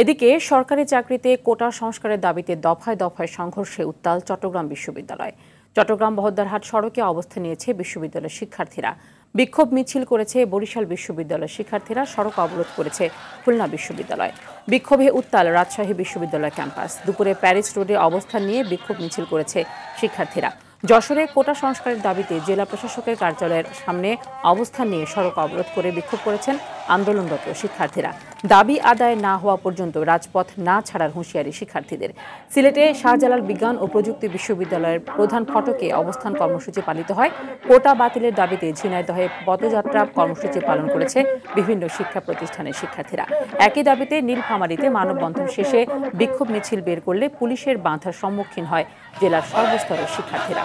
এদিকে সরকারি চাকরিতে কোটা সংস্কারের দাবিতে দফায় দফায় সংঘর্ষে উত্তাল চট্টগ্রাম বিশ্ববিদ্যালয় চট্টগ্রাম বহদ্দারহাট সড়কে অবস্থান নিয়েছে বিশ্ববিদ্যালয়ের শিক্ষার্থীরা বিক্ষোভ মিছিল করেছে বরিশাল বিশ্ববিদ্যালয়ের শিক্ষার্থীরা সড়ক অবরোধ করেছে খুলনা বিশ্ববিদ্যালয় বিক্ষোভে উত্তাল রাজশাহী বিশ্ববিদ্যালয় ক্যাম্পাস দুপুরে প্যারিস রোডে অবস্থান নিয়ে বিক্ষোভ মিছিল করেছে শিক্ষার্থীরা যশোরে কোটা সংস্কারের দাবিতে জেলা প্রশাসকের কার্যালয়ের সামনে অবস্থান নিয়ে সড়ক অবরোধ করে বিক্ষোভ করেছেন আন্দোলনরত শিক্ষার্থীরা দাবি আদায় না হওয়া পর্যন্ত রাজপথ না ছাড়ার হুঁশিয়ারি শিক্ষার্থীদের সিলেটে শাহজালাল বিজ্ঞান ও প্রযুক্তি বিশ্ববিদ্যালয়ের প্রধান ফটকে অবস্থান কর্মসূচি পালিত হয় কোটা বাতিলের দাবিতে ঝিনাইদহে পদযাত্রা কর্মসূচি পালন করেছে বিভিন্ন শিক্ষা প্রতিষ্ঠানের শিক্ষার্থীরা একই দাবিতে নীলফামারিতে মানববন্ধন শেষে বিক্ষোভ মিছিল বের করলে পুলিশের বাঁধার সম্মুখীন হয় জেলার সর্বস্তরের শিক্ষার্থীরা